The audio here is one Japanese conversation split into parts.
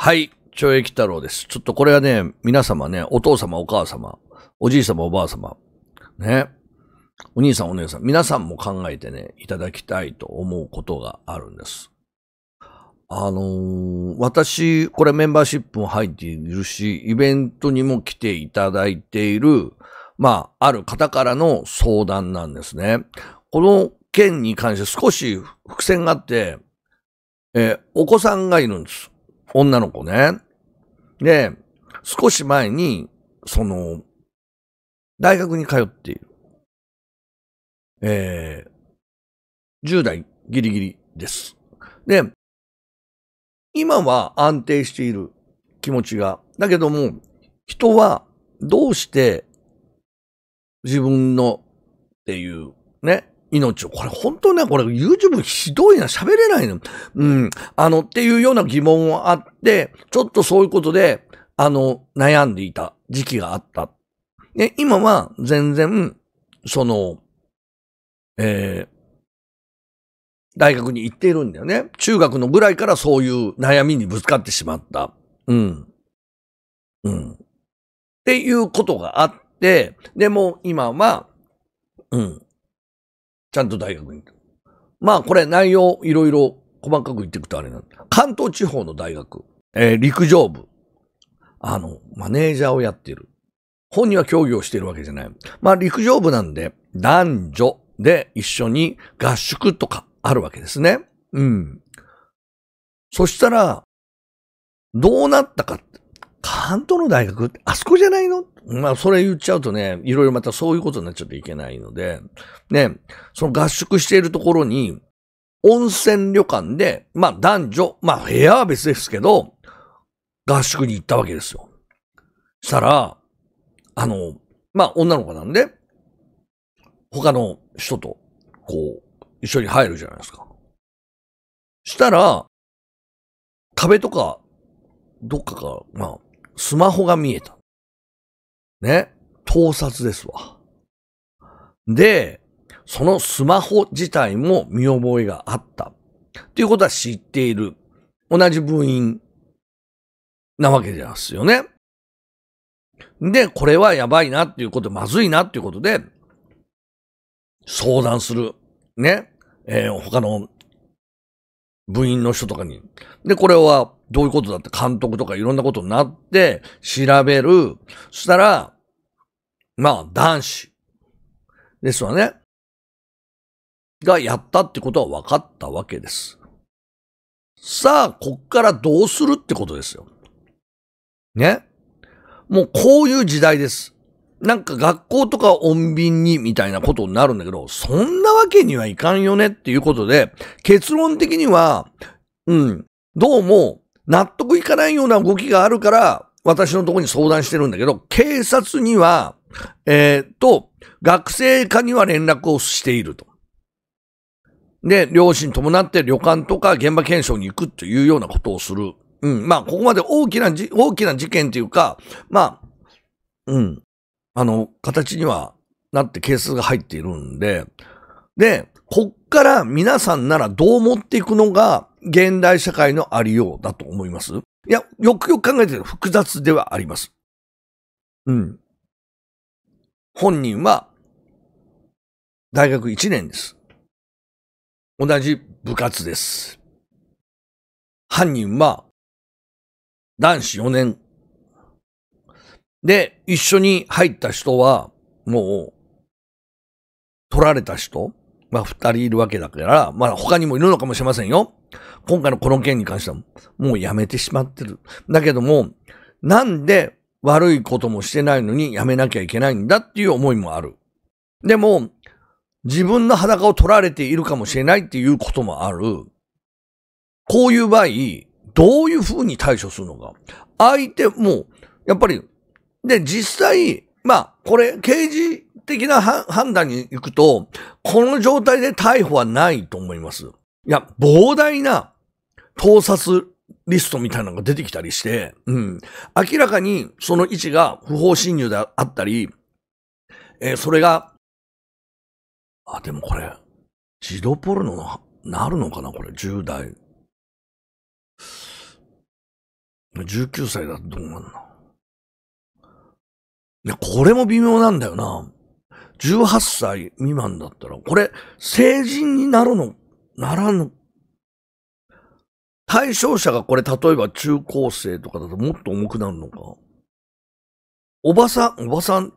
はい。懲役太郎です。ちょっとこれはね、皆様ね、お父様、お母様、おじい様、おばあ様、ね、お兄さん、お姉さん、皆さんも考えてね、いただきたいと思うことがあるんです。あのー、私、これメンバーシップも入っているし、イベントにも来ていただいている、まあ、ある方からの相談なんですね。この件に関して少し伏線があって、えー、お子さんがいるんです。女の子ね。で、少し前に、その、大学に通っている。えー、10代ギリギリです。で、今は安定している気持ちが。だけども、人はどうして自分のっていうね、命を。これ本当ね、これ YouTube ひどいな、喋れないの。うん。あの、っていうような疑問があって、ちょっとそういうことで、あの、悩んでいた時期があった。ね、今は全然、その、えー、大学に行っているんだよね。中学のぐらいからそういう悩みにぶつかってしまった。うん。うん。っていうことがあって、でも今は、うん。ちゃんと大学に。まあこれ内容いろいろ細かく言っていくとあれなんだ。関東地方の大学、えー、陸上部、あの、マネージャーをやっている。本人は競技をしているわけじゃない。まあ陸上部なんで男女で一緒に合宿とかあるわけですね。うん。そしたら、どうなったかっ関東の大学ってあそこじゃないのまあ、それ言っちゃうとね、いろいろまたそういうことになっちゃっていけないので、ね、その合宿しているところに、温泉旅館で、まあ男女、まあ部屋は別ですけど、合宿に行ったわけですよ。したら、あの、まあ女の子なんで、他の人と、こう、一緒に入るじゃないですか。したら、壁とか、どっかか、まあ、スマホが見えた。ね。盗撮ですわ。で、そのスマホ自体も見覚えがあった。ということは知っている。同じ部員なわけですよね。で、これはやばいなっていうこと、まずいなっていうことで、相談する。ね。えー、他の部員の人とかに。で、これはどういうことだって監督とかいろんなことになって調べる。そしたら、まあ、男子ですわね。がやったってことは分かったわけです。さあ、こっからどうするってことですよ。ね。もうこういう時代です。なんか学校とか穏便にみたいなことになるんだけど、そんなわけにはいかんよねっていうことで、結論的には、うん、どうも納得いかないような動きがあるから、私のとこに相談してるんだけど、警察には、えー、っと、学生課には連絡をしていると。で、両親伴って旅館とか現場検証に行くというようなことをする。うん。まあ、ここまで大きなじ、大きな事件というか、まあ、うん。あの、形にはなって係数が入っているんで、で、こっから皆さんならどう持っていくのが現代社会のありようだと思いますいや、よくよく考えてる複雑ではあります。うん。本人は大学1年です。同じ部活です。犯人は男子4年で、一緒に入った人は、もう、取られた人まあ、二人いるわけだから、まあ、他にもいるのかもしれませんよ。今回のこの件に関しては、もうやめてしまってる。だけども、なんで悪いこともしてないのにやめなきゃいけないんだっていう思いもある。でも、自分の裸を取られているかもしれないっていうこともある。こういう場合、どういうふうに対処するのか。相手も、やっぱりで、実際、まあ、これ、刑事的な判断に行くと、この状態で逮捕はないと思います。いや、膨大な盗撮リストみたいなのが出てきたりして、うん。明らかにその位置が不法侵入であったり、えー、それが、あ、でもこれ、自動ポルノの、なるのかなこれ、10代。19歳だとどうなるのいや、これも微妙なんだよな。18歳未満だったら、これ、成人になるの、ならぬ。対象者がこれ、例えば中高生とかだともっと重くなるのか。おばさん、おばさん、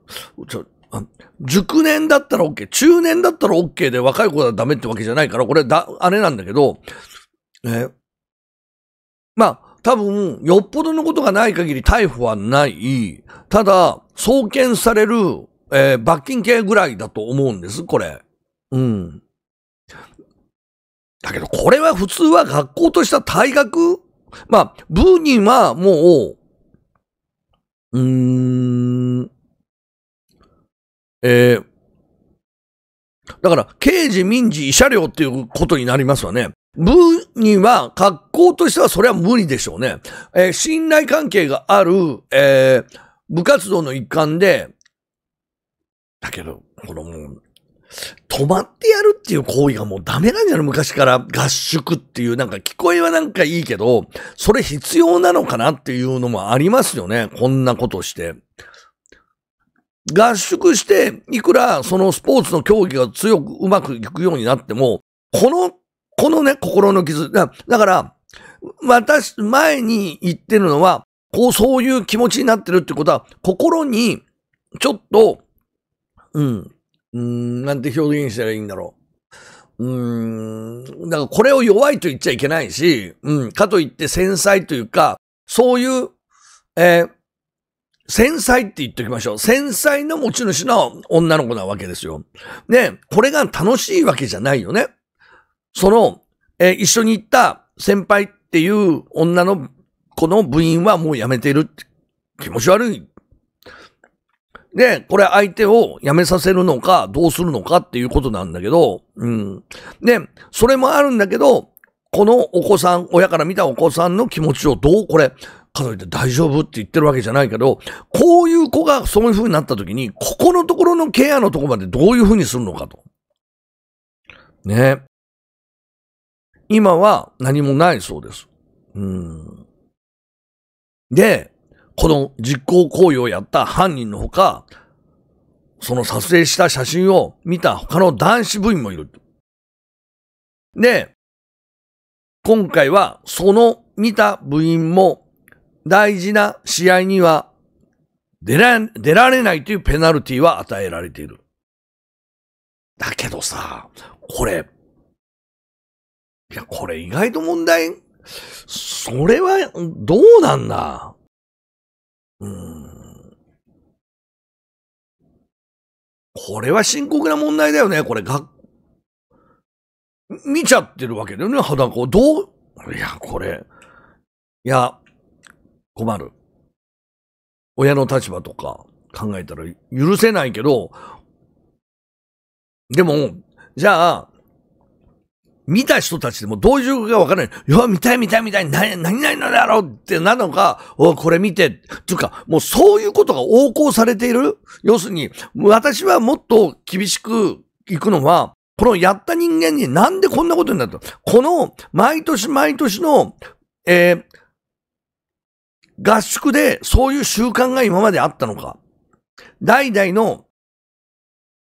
ちょ、あ熟年だったら OK、中年だったら OK で若い子はダメってわけじゃないから、これだ、あれなんだけど、え、まあ、多分、よっぽどのことがない限り逮捕はない。ただ、送検される、えー、罰金刑ぐらいだと思うんです、これ。うん。だけど、これは普通は学校とした退学まあ、部にはもう、うーん、えー、だから、刑事、民事、慰謝料っていうことになりますわね。部には、格好としてはそれは無理でしょうね。えー、信頼関係がある、えー、部活動の一環で、だけど、このもう、止まってやるっていう行為がもうダメなんじゃない昔から合宿っていうなんか聞こえはなんかいいけど、それ必要なのかなっていうのもありますよね。こんなことして。合宿して、いくらそのスポーツの競技が強くうまくいくようになっても、この、このね、心の傷。だから、私、前に言ってるのは、こう、そういう気持ちになってるってことは、心に、ちょっと、うん、うん、なんて表現したらいいんだろう。うん、だからこれを弱いと言っちゃいけないし、うん、かといって繊細というか、そういう、えー、繊細って言っておきましょう。繊細の持ち主の女の子なわけですよ。ね、これが楽しいわけじゃないよね。その、えー、一緒に行った先輩っていう女のこの部員はもう辞めている。気持ち悪い。で、これ相手を辞めさせるのか、どうするのかっていうことなんだけど、うん。で、それもあるんだけど、このお子さん、親から見たお子さんの気持ちをどう、これ、数えて大丈夫って言ってるわけじゃないけど、こういう子がそういう風になった時に、ここのところのケアのとこまでどういう風にするのかと。ね。今は何もないそうです。うん。で、この実行行為をやった犯人のほか、その撮影した写真を見た他の男子部員もいる。で、今回はその見た部員も大事な試合には出ら出られないというペナルティは与えられている。だけどさ、これ、いや、これ意外と問題それは、どうなんだうん。これは深刻な問題だよね。これ、が、見ちゃってるわけだよね、裸を。どういや、これ。いや、困る。親の立場とか考えたら許せないけど、でも、じゃあ、見た人たちでもどういうかわからない。いや、見たい見たい見たい、何、何々んだろうってなのか、おこれ見て、いうか、もうそういうことが横行されている要するに、私はもっと厳しくいくのは、このやった人間になんでこんなことになったこの、毎年毎年の、えー、合宿でそういう習慣が今まであったのか。代々の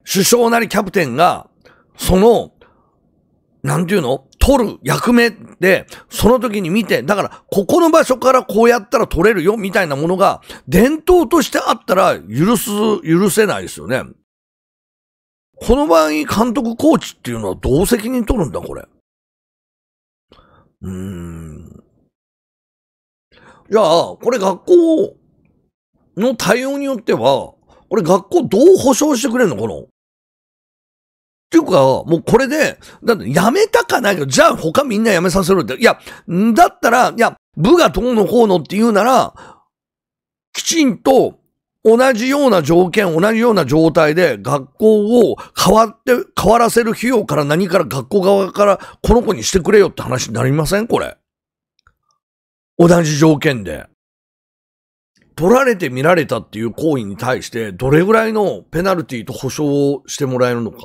首相なりキャプテンが、そのなんていうの取る役目で、その時に見て、だから、ここの場所からこうやったら取れるよ、みたいなものが、伝統としてあったら、許す、許せないですよね。この場合、監督、コーチっていうのはどう責任取るんだ、これ。うーん。じゃあ、これ学校の対応によっては、俺学校どう保証してくれるのこのっていうか、もうこれで、だってやめたかないけど、じゃあ他みんなやめさせろって。いや、だったら、いや、部がどうのこうのって言うなら、きちんと同じような条件、同じような状態で学校を変わって、変わらせる費用から何から学校側からこの子にしてくれよって話になりませんこれ。同じ条件で。取られて見られたっていう行為に対して、どれぐらいのペナルティと保証をしてもらえるのか。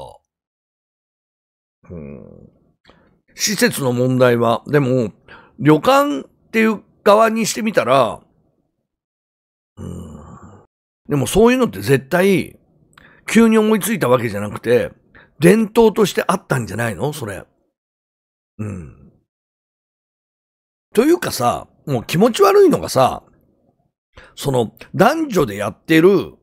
うん、施設の問題は、でも、旅館っていう側にしてみたら、うん、でもそういうのって絶対、急に思いついたわけじゃなくて、伝統としてあったんじゃないのそれ。うん。というかさ、もう気持ち悪いのがさ、その男女でやってる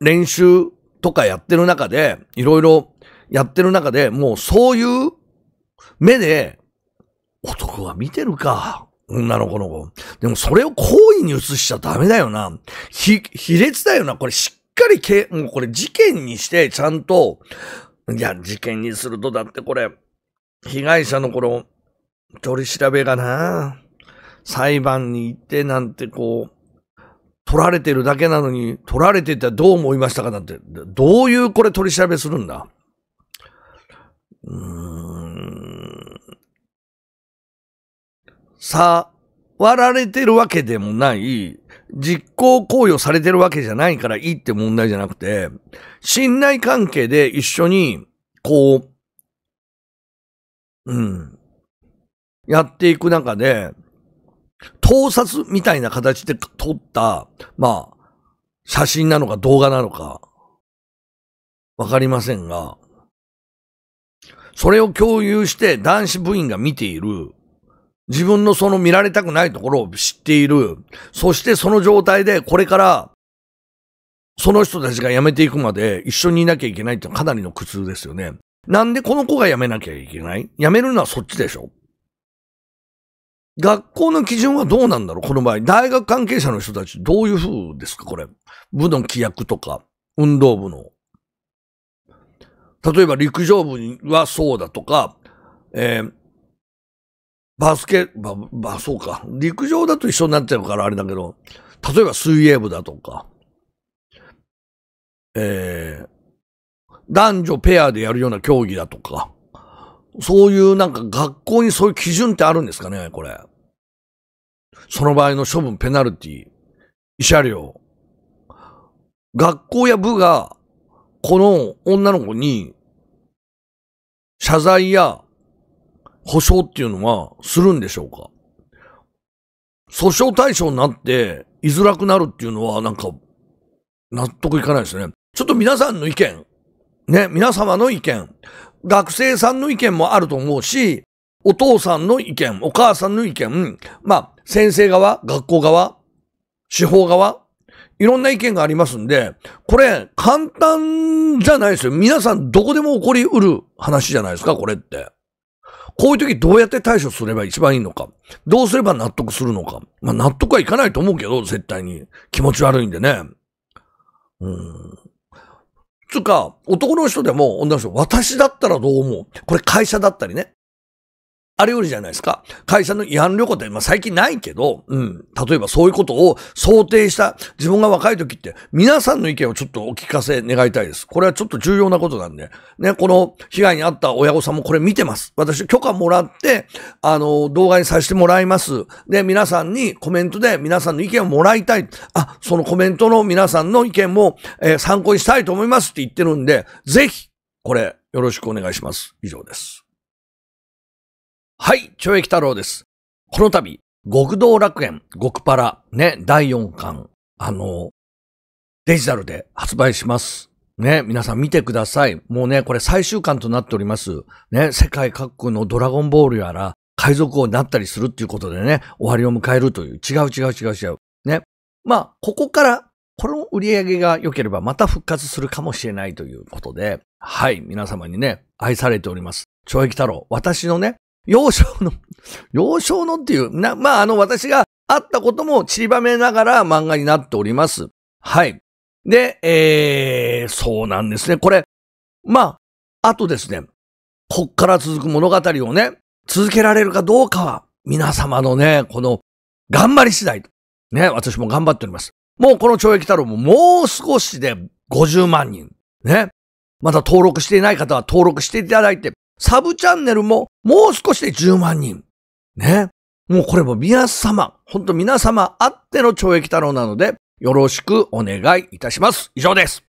練習とかやってる中で、いろいろやってる中で、もうそういう目で、男は見てるか。女の子の子。でもそれを行為に移しちゃダメだよな。ひ、卑劣だよな。これしっかりけ、もうこれ事件にして、ちゃんと、いや、事件にするとだってこれ、被害者の頃、取り調べがな、裁判に行ってなんてこう、取られてるだけなのに、取られてたらどう思いましたかなんて、どういうこれ取り調べするんだうーん、触られてるわけでもない、実行行為をされてるわけじゃないからいいって問題じゃなくて、信頼関係で一緒に、こう、うん、やっていく中で、盗撮みたいな形で撮った、まあ、写真なのか動画なのか、わかりませんが、それを共有して男子部員が見ている。自分のその見られたくないところを知っている。そしてその状態でこれからその人たちが辞めていくまで一緒にいなきゃいけないってかなりの苦痛ですよね。なんでこの子が辞めなきゃいけない辞めるのはそっちでしょ学校の基準はどうなんだろうこの場合。大学関係者の人たちどういう風ですかこれ。部の規約とか、運動部の例えば陸上部はそうだとか、えー、バスケ、ば、ば、そうか。陸上だと一緒になっちゃうからあれだけど、例えば水泳部だとか、えー、男女ペアでやるような競技だとか、そういうなんか学校にそういう基準ってあるんですかね、これ。その場合の処分、ペナルティ、慰謝料。学校や部がこの女の子に、謝罪や保証っていうのはするんでしょうか訴訟対象になって居づらくなるっていうのはなんか納得いかないですね。ちょっと皆さんの意見、ね、皆様の意見、学生さんの意見もあると思うし、お父さんの意見、お母さんの意見、まあ、先生側、学校側、司法側、いろんな意見がありますんで、これ簡単じゃないですよ。皆さんどこでも起こりうる話じゃないですか、これって。こういう時どうやって対処すれば一番いいのか。どうすれば納得するのか。まあ納得はいかないと思うけど、絶対に。気持ち悪いんでね。うん。つうか、男の人でも女の人、私だったらどう思うこれ会社だったりね。あり得るじゃないですか。会社の違反旅行って、まあ、最近ないけど、うん。例えばそういうことを想定した、自分が若い時って、皆さんの意見をちょっとお聞かせ願いたいです。これはちょっと重要なことなんで、ね、この被害に遭った親御さんもこれ見てます。私、許可もらって、あの、動画にさせてもらいます。で、皆さんにコメントで皆さんの意見をもらいたい。あ、そのコメントの皆さんの意見も、えー、参考にしたいと思いますって言ってるんで、ぜひ、これ、よろしくお願いします。以上です。はい、懲役太郎です。この度、極道楽園、極パラ、ね、第4巻、あの、デジタルで発売します。ね、皆さん見てください。もうね、これ最終巻となっております。ね、世界各国のドラゴンボールやら、海賊王になったりするっていうことでね、終わりを迎えるという、違う違う違う違う。ね。まあ、ここから、この売り上げが良ければまた復活するかもしれないということで、はい、皆様にね、愛されております。懲役太郎、私のね、幼少の、幼少のっていう、な、まあ、あの、私があったことも散りばめながら漫画になっております。はい。で、えー、そうなんですね。これ、まあ、あとですね、こっから続く物語をね、続けられるかどうかは、皆様のね、この、頑張り次第。ね、私も頑張っております。もうこの懲役太郎ももう少しで50万人。ね。まだ登録していない方は登録していただいて、サブチャンネルももう少しで10万人。ね。もうこれも皆様、ほんと皆様あっての懲役太郎なので、よろしくお願いいたします。以上です。